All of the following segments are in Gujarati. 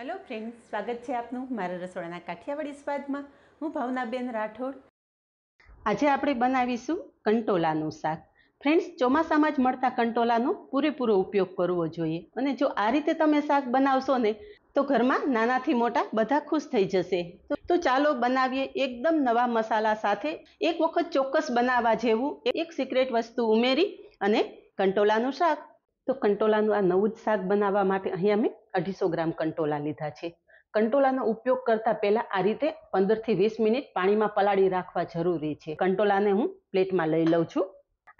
હેલો ફ્રેન્ડ સ્વાગત છે આપનું મારા રસોડાના કાઠિયાવાડી સ્વાદમાં હું ભાવનાબેન રાઠોડ આજે આપણે બનાવીશું કંટોલાનું શાક ફ્રેન્ડ્સ ચોમાસામાં જ મળતા કંટોલાનો પૂરેપૂરો ઉપયોગ કરવો જોઈએ અને જો આ રીતે તમે શાક બનાવશો ને તો ઘરમાં નાનાથી મોટા બધા ખુશ થઈ જશે તો ચાલો બનાવીએ એકદમ નવા મસાલા સાથે એક વખત ચોક્કસ બનાવવા જેવું એક સિક્રેટ વસ્તુ ઉમેરી અને કંટોલાનું શાક તો કંટોલાનું આ નવું જ શાક બનાવવા માટે અહીંયા મેં અઢીસો ગ્રામ કંટોલા લીધા છે કંટોલાનો ઉપયોગ કરતાં પહેલાં આ રીતે પંદરથી વીસ મિનિટ પાણીમાં પલાળી રાખવા જરૂરી છે કંટોલાને હું પ્લેટમાં લઈ લઉં છું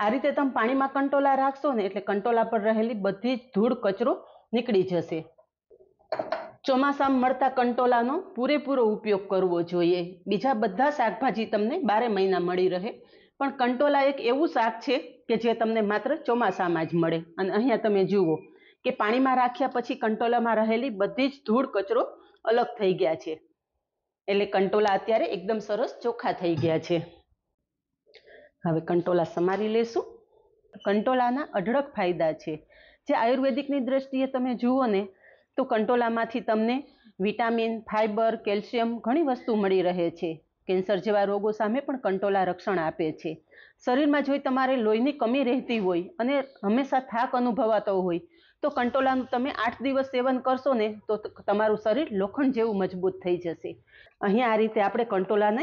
આ રીતે તમે પાણીમાં કંટોલા રાખશો ને એટલે કંટોલા પર રહેલી બધી જ ધૂળ કચરો નીકળી જશે ચોમાસામાં મળતા કંટોલાનો પૂરેપૂરો ઉપયોગ કરવો જોઈએ બીજા બધા શાકભાજી તમને બારે મહિના મળી રહે પણ કંટોલા એક એવું શાક છે કે જે તમને માત્ર ચોમાસામાં જ મળે અને અહીંયા તમે જુઓ કે પાણીમાં રાખ્યા પછી કંટોલામાં રહેલી બધી જ ધૂળ કચરો અલગ થઈ ગયા છે એટલે કંટોલા અત્યારે એકદમ સરસ ચોખ્ખા થઈ ગયા છે હવે કંટોલા સમારી લેશું કંટોલાના અઢળક ફાયદા છે જે આયુર્વેદિકની દ્રષ્ટિએ તમે જુઓ ને તો કંટોલામાંથી તમને વિટામિન ફાઇબર કેલ્શિયમ ઘણી વસ્તુ મળી રહે છે કેન્સર જેવા રોગો સામે પણ કંટોલા રક્ષણ આપે છે શરીરમાં જો તમારે લોહીની કમી રહેતી હોય અને હંમેશા થાક અનુભવાતો હોય તો કંટોલાનું તમે આઠ દિવસ સેવન કરશો ને તો તમારું શરીર લોખંડ જેવું મજબૂત થઈ જશે અહીંયા આ રીતે આપણે કંટોલાને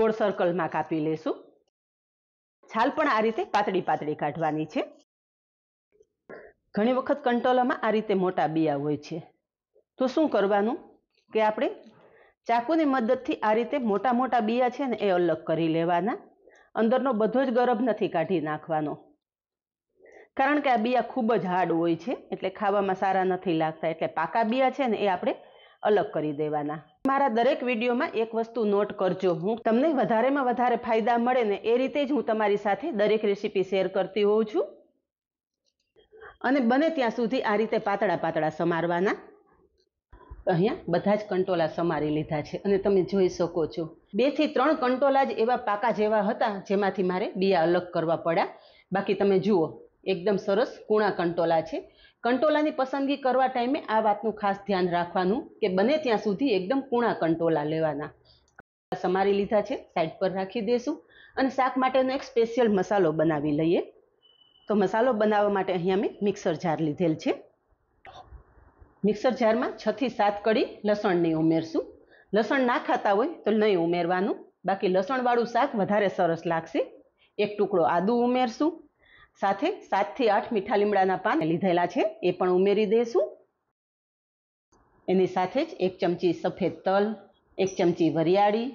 ગોળ સર્કલમાં કાપી લેશું છાલ પણ આ રીતે પાતળી પાતળી કાઢવાની છે ઘણી વખત કંટોલામાં આ રીતે મોટા બિયા હોય છે તો શું કરવાનું કે આપણે ચાકુની મદદથી આ રીતે મોટા મોટા બિયા છે ને એ અલગ કરી લેવાના અંદરનો બધો જ ગરબ નથી કાઢી નાખવાનો કારણ કે આ બિયા ખૂબ જ હાર્ડ હોય છે એટલે ખાવામાં સારા નથી લાગતા એટલે પાકા બિયા છે ને એ આપણે અલગ કરી દેવાના મારા દરેક વિડીયોમાં એક વસ્તુ નોટ કરજો હું તમને વધારેમાં વધારે ફાયદા મળે ને એ રીતે જ હું તમારી સાથે દરેક રેસીપી શેર કરતી હોઉં છું અને બને ત્યાં સુધી આ રીતે પાતળા પાતળા સમારવાના અહીંયા બધા જ કંટોલા સમારી લીધા છે અને તમે જોઈ શકો છો બેથી ત્રણ કંટોલા જ એવા પાકા જેવા હતા જેમાંથી મારે બિયા અલગ કરવા પડ્યા બાકી તમે જુઓ એકદમ સરસ કૂણા કંટોલા છે કંટોલાની પસંદગી કરવા ટાઈમે આ વાતનું ખાસ ધ્યાન રાખવાનું કે બને ત્યાં સુધી એકદમ કૂણા કંટોલા લેવાના સમારી લીધા છે સાઈડ પર રાખી દઈશું અને શાક માટેનો એક સ્પેશિયલ મસાલો બનાવી લઈએ તો મસાલો બનાવવા માટે અહીંયા મેં મિક્સર જાર લીધેલ છે મિક્સર જારમાં છથી સાત કડી લસણ નહીં ઉમેરશું લસણ ના ખાતા હોય તો નહીં ઉમેરવાનું બાકી લસણવાળું શાક વધારે સરસ લાગશે એક ટુકડો આદું ઉમેરશું સાથે સાતથી આઠ મીઠા લીમડાના પાન લીધેલા છે એ પણ ઉમેરી દઈશું એની સાથે જ એક ચમચી સફેદ તલ એક ચમચી વરિયાળી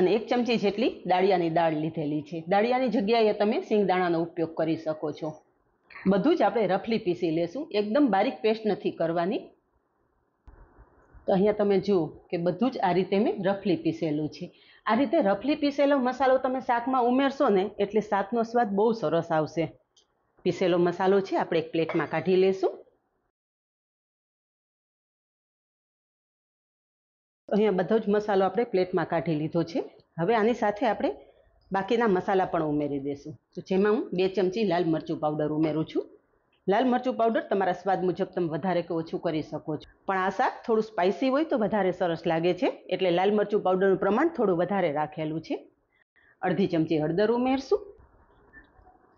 અને એક ચમચી જેટલી દાળિયાની દાળ લીધેલી છે દાળિયાની જગ્યાએ તમે સિંગદાણાનો ઉપયોગ કરી શકો છો બધું જ આપણે રફલી પીસી લેશું એકદમ બારીક પેસ્ટ નથી કરવાની તો અહીંયા તમે જુઓ કે બધું જ આ રીતે મેં રફલી પીસેલું છે આ રીતે રફલી પીસેલો મસાલો તમે શાકમાં ઉમેરશો ને એટલે શાકનો સ્વાદ બહુ સરસ આવશે પીસેલો મસાલો છે આપણે એક પ્લેટમાં કાઢી લેશું અહીંયા બધો જ મસાલો આપણે પ્લેટમાં કાઢી લીધો છે હવે આની સાથે આપણે બાકીના મસાલા પણ ઉમેરી દઈશું તો જેમાં હું બે ચમચી લાલ મરચું પાવડર ઉમેરું છું લાલ મરચું પાવડર તમારા સ્વાદ મુજબ તમે વધારે કે ઓછું કરી શકો છો પણ આ શાક થોડું સ્પાઇસી હોય તો વધારે સરસ લાગે છે એટલે લાલ મરચું પાવડરનું પ્રમાણ થોડું વધારે રાખેલું છે અડધી ચમચી હળદર ઉમેરશું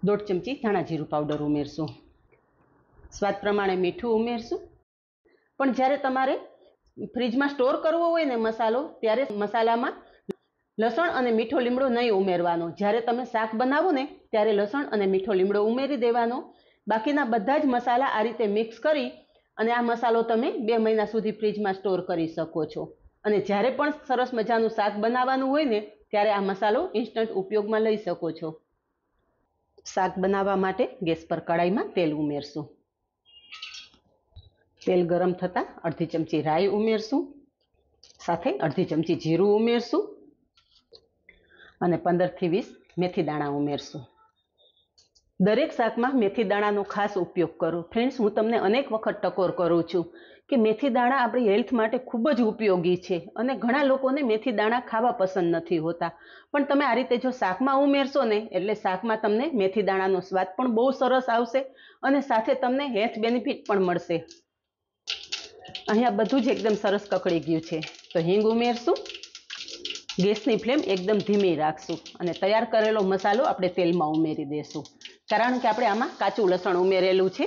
દોઢ ચમચી ધાણા જીરું પાવડર ઉમેરશું સ્વાદ પ્રમાણે મીઠું ઉમેરશું પણ જ્યારે તમારે ફ્રીજમાં સ્ટોર કરવો હોય ને મસાલો ત્યારે મસાલામાં લસણ અને મીઠો લીમડો નહીં ઉમેરવાનો જ્યારે તમે શાક બનાવો ને ત્યારે લસણ અને મીઠો લીમડો ઉમેરી દેવાનો બાકીના બધા જ મસાલા આ રીતે મિક્સ કરી અને આ મસાલો તમે બે મહિના સુધી ફ્રીજમાં સ્ટોર કરી શકો છો અને જ્યારે પણ સરસ મજાનું શાક બનાવવાનું હોય ને ત્યારે આ મસાલો ઇન્સ્ટન્ટ ઉપયોગમાં લઈ શકો છો શાક બનાવવા માટે ગેસ પર કડાઈમાં તેલ ઉમેરશું તેલ ગરમ થતાં અડધી ચમચી રાઈ ઉમેરશું સાથે અડધી ચમચી જીરું ઉમેરશું અને પંદરથી વીસ મેથી દાણા ઉમેરશું દરેક શાકમાં મેથી દાણાનો ખાસ ઉપયોગ કરો ફ્રેન્ડ્સ હું તમને અનેક વખત ટકોર કરું છું કે મેથી દાણા આપણી હેલ્થ માટે ખૂબ જ ઉપયોગી છે અને ઘણા લોકોને મેથી દાણા ખાવા પસંદ નથી હોતા પણ તમે આ રીતે જો શાકમાં ઉમેરશો ને એટલે શાકમાં તમને મેથી દાણાનો સ્વાદ પણ બહુ સરસ આવશે અને સાથે તમને હેલ્થ બેનિફિટ પણ મળશે અહીંયા બધું જ એકદમ સરસ કકડી ગયું છે તો હિંગ ઉમેરશું ગેસની ફ્લેમ એકદમ ધીમી રાખશું અને તૈયાર કરેલો મસાલો આપણે તેલમાં ઉમેરી દઈશું કારણ કે આપણે આમાં કાચું લસણ ઉમેરેલું છે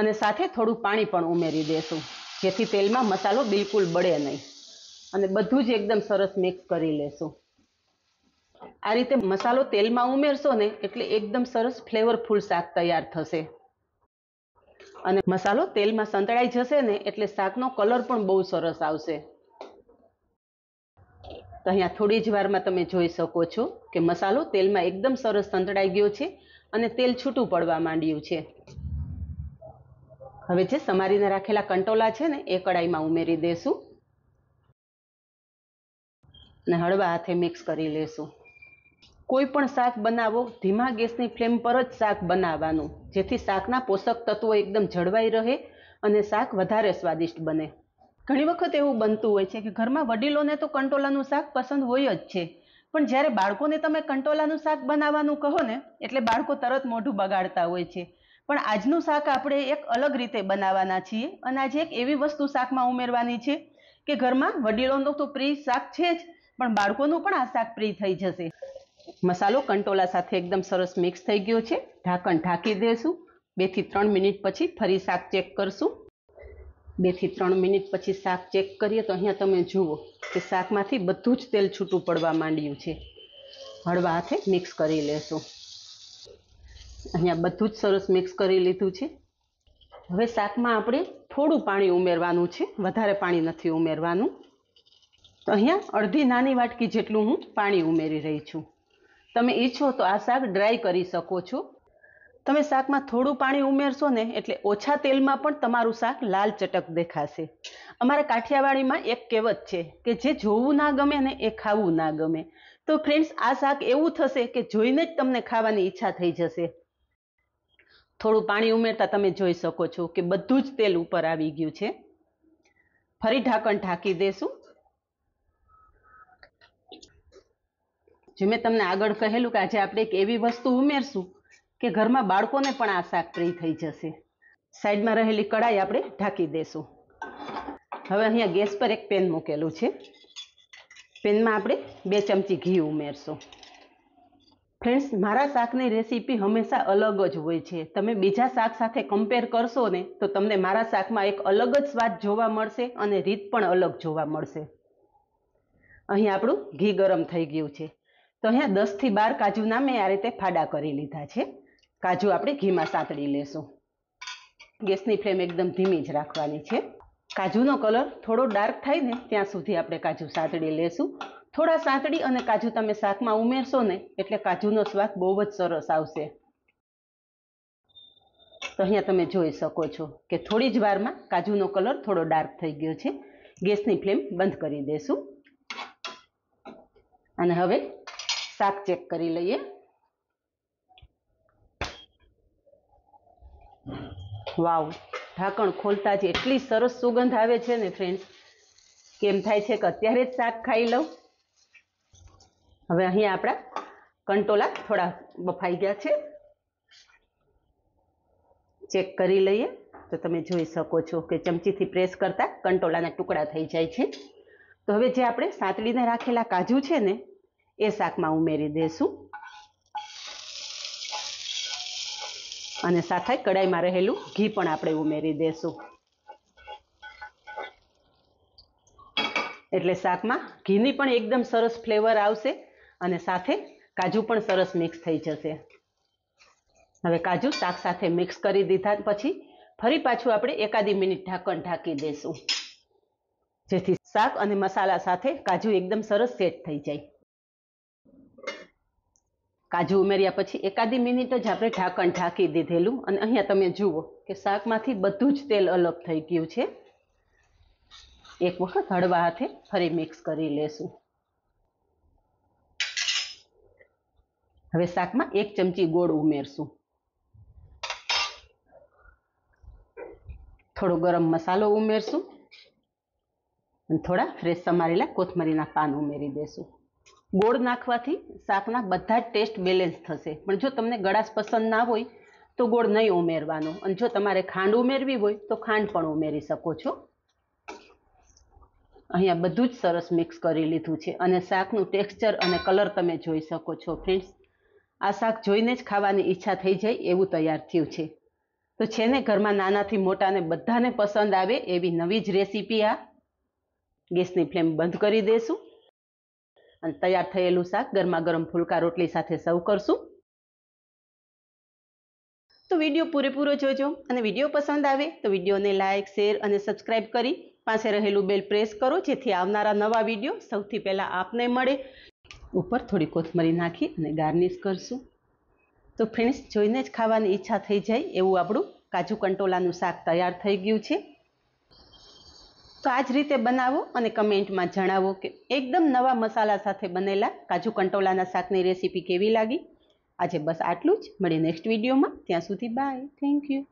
અને સાથે થોડું પાણી પણ ઉમેરી દેશું જેથી તેલમાં મસાલો બિલકુલ બળે નહીં અને બધું જ એકદમ સરસ મિક્સ કરી લેશું આ રીતે મસાલો તેલમાં ઉમેરશો ને એટલે એકદમ સરસ ફ્લેવરફુલ શાક તૈયાર થશે અને મસાલો તેલમાં સંતળાઈ જશે ને એટલે શાકનો કલર પણ બહુ સરસ આવશે તો અહીંયા થોડી જ વારમાં તમે જોઈ શકો છો કે મસાલો તેલમાં એકદમ સરસ સંતળાઈ ગયો છે અને તેલ છૂટું પડવા માંડ્યું છે હવે જે સમારીને રાખેલા કંટોલા છે ને એ કડાઈમાં ઉમેરી દેશું અને હળવા હાથે મિક્સ કરી લેશું કોઈ પણ શાક બનાવો ધીમા ગેસની ફ્લેમ પર જ શાક બનાવવાનું જેથી શાકના પોષક તત્વો એકદમ જળવાઈ રહે અને શાક વધારે સ્વાદિષ્ટ બને ઘણી વખત એવું બનતું હોય છે કે ઘરમાં વડીલોને તો કંટોલાનું શાક પસંદ હોય જ છે પણ જ્યારે બાળકોને તમે કંટોલાનું શાક બનાવવાનું કહો ને એટલે બાળકો તરત મોઢું બગાડતા હોય છે પણ આજનું શાક આપણે એક અલગ રીતે બનાવવાના છીએ અને આજે એક એવી વસ્તુ શાકમાં ઉમેરવાની છે કે ઘરમાં વડીલોનું તો પ્રિય શાક છે જ પણ બાળકોનું પણ આ શાક પ્રિય થઈ જશે મસાલો કંટોલા સાથે એકદમ સરસ મિક્સ થઈ ગયો છે ઢાંકણ ઢાંકી દેશું બેથી ત્રણ મિનિટ પછી ફરી શાક ચેક કરશું બેથી ત્રણ મિનિટ પછી શાક ચેક કરીએ તો અહીંયા તમે જુઓ કે શાકમાંથી બધું જ તેલ છૂટું પડવા માંડ્યું છે હળવા હાથે મિક્સ કરી લેશું અહીંયા બધું જ સરસ મિક્સ કરી લીધું છે હવે શાકમાં આપણે થોડું પાણી ઉમેરવાનું છે વધારે પાણી નથી ઉમેરવાનું તો અહીંયા અડધી નાની વાટકી જેટલું હું પાણી ઉમેરી રહી છું તમે ઈચ્છો તો આ શાક ડ્રાય કરી શકો છો તમે શાકમાં થોડું પાણી ઉમેરશો ને એટલે ઓછા તેલમાં પણ તમારું શાક લાલ ચટક દેખાશે અમારા કાઠિયાવાડીમાં એક કહેવત છે કે જે જોવું ના ગમે ને એ ખાવું ના ગમે તો ફ્રેન્ડ્સ આ શાક એવું થશે કે જોઈને જ તમને ખાવાની ઈચ્છા થઈ જશે થોડું પાણી ઉમેરતા તમે જોઈ શકો છો કે બધું જ તેલ ઉપર આવી ગયું છે ફરી ઢાંકણ ઢાંકી દેશું જે મેં તમને આગળ કહેલું કે આજે આપણે એક એવી વસ્તુ ઉમેરશું કે ઘરમાં બાળકોને પણ આ શાક પ્રિય થઈ જશે સાઈડમાં રહેલી કડાઈ આપણે ઢાંકી દેશું હવે અહીંયા ગેસ પર એક પેન મૂકેલું છે પેનમાં આપણે બે ચમચી ઘી ઉમેરશું ફ્રેન્ડ્સ મારા શાકની રેસીપી હંમેશા અલગ જ હોય છે તમે બીજા શાક સાથે કમ્પેર કરશો ને તો તમને મારા શાકમાં એક અલગ જ સ્વાદ જોવા મળશે અને રીત પણ અલગ જોવા મળશે અહીં આપણું ઘી ગરમ થઈ ગયું છે તો અહીંયા દસથી બાર કાજુના મેં આ રીતે ફાડા કરી લીધા છે કાજુ આપણે ઘીમાં સાંતળી લેશું ગેસની ફ્લેમ એકદમ ધીમી જ રાખવાની છે કાજુનો કલર થોડો ડાર્ક થાય ને ત્યાં સુધી આપણે કાજુ સાંતળી લેશું થોડા સાંતળી અને કાજુ તમે શાકમાં ઉમેરશો ને એટલે કાજુનો સ્વાદ બહુ જ સરસ આવશે તો અહીંયા તમે જોઈ શકો છો કે થોડી જ વારમાં કાજુનો કલર થોડો ડાર્ક થઈ ગયો છે ગેસની ફ્લેમ બંધ કરી દેશું અને હવે શાક ચેક કરી લઈએ વાવ ઢાંકણ ખોલતા જ એટલી સરસ સુગંધ આવે છે ને ફ્રેન્ડ્સ કેમ થાય છે કે અત્યારે જ શાક ખાઈ લઉં હવે અહીંયા આપણા કંટોલા થોડા બફાઈ ગયા છે ચેક કરી લઈએ તો તમે જોઈ શકો છો કે ચમચીથી પ્રેસ કરતા કંટોલાના ટુકડા થઈ જાય છે તો હવે જે આપણે સાતડીને રાખેલા કાજુ છે ને એ શાકમાં ઉમેરી દઈશું અને સાથે કડાઈમાં રહેલું ઘી પણ આપણે ઉમેરી દેશું એટલે શાકમાં ઘીની પણ એકદમ સરસ ફ્લેવર આવશે અને સાથે કાજુ પણ સરસ મિક્સ થઈ જશે હવે કાજુ શાક સાથે મિક્સ કરી દીધા પછી ફરી પાછું આપણે એકાદી મિનિટ ઢાંકણ ઢાંકી દઈશું જેથી શાક અને મસાલા સાથે કાજુ એકદમ સરસ સેટ થઈ જાય કાજુ ઉમેર્યા પછી એકાદી મિનિટ જ આપણે ઢાંકણ ઢાંકી દીધેલું અને અહીંયા તમે જુઓ કે શાકમાંથી બધું જ તેલ અલગ થઈ ગયું છે એક વખત હળવા હાથે ફરી મિક્સ કરી લેશું હવે શાકમાં એક ચમચી ગોળ ઉમેરશું થોડો ગરમ મસાલો ઉમેરશું અને થોડા ફ્રેશ સમારેલા કોથમરીના પાન ઉમેરી દેશું ગોળ નાખવાથી શાકના બધા જ ટેસ્ટ બેલેન્સ થશે પણ જો તમને ગળાશ પસંદ ના હોય તો ગોળ નહીં ઉમેરવાનો અને જો તમારે ખાંડ ઉમેરવી હોય તો ખાંડ પણ ઉમેરી શકો છો અહીંયા બધું જ સરસ મિક્સ કરી લીધું છે અને શાકનું ટેક્સચર અને કલર તમે જોઈ શકો છો ફ્રેન્ડ્સ આ શાક જોઈને જ ખાવાની ઈચ્છા થઈ જાય એવું તૈયાર થયું છે તો છે ને ઘરમાં નાનાથી મોટાને બધાને પસંદ આવે એવી નવી જ રેસીપી આ ગેસની ફ્લેમ બંધ કરી દેશું અને તૈયાર થયેલું શાક ગરમા ગરમ ફૂલકા રોટલી સાથે સર્વ કરશું તો વિડીયો પૂરેપૂરો જોજો અને વિડીયો પસંદ આવે તો વિડીયોને લાઇક શેર અને સબસ્ક્રાઈબ કરી પાસે રહેલું બેલ પ્રેસ કરો જેથી આવનારા નવા વિડીયો સૌથી પહેલાં આપને મળે ઉપર થોડી કોથમરી નાખી અને ગાર્નિશ કરશું તો ફ્રેન્ડ્સ જોઈને જ ખાવાની ઈચ્છા થઈ જાય એવું આપણું કાજુ કંટોલાનું શાક તૈયાર થઈ ગયું છે તો આ જ રીતે બનાવો અને કમેન્ટમાં જણાવો કે એકદમ નવા મસાલા સાથે બનેલા કાજુ કંટોલાના શાકની રેસીપી કેવી લાગી આજે બસ આટલું જ મળીએ નેક્સ્ટ વિડીયોમાં ત્યાં સુધી બાય થેન્ક યુ